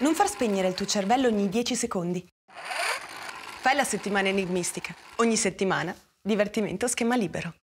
Non far spegnere il tuo cervello ogni 10 secondi. Fai la settimana enigmistica. Ogni settimana, divertimento schema libero.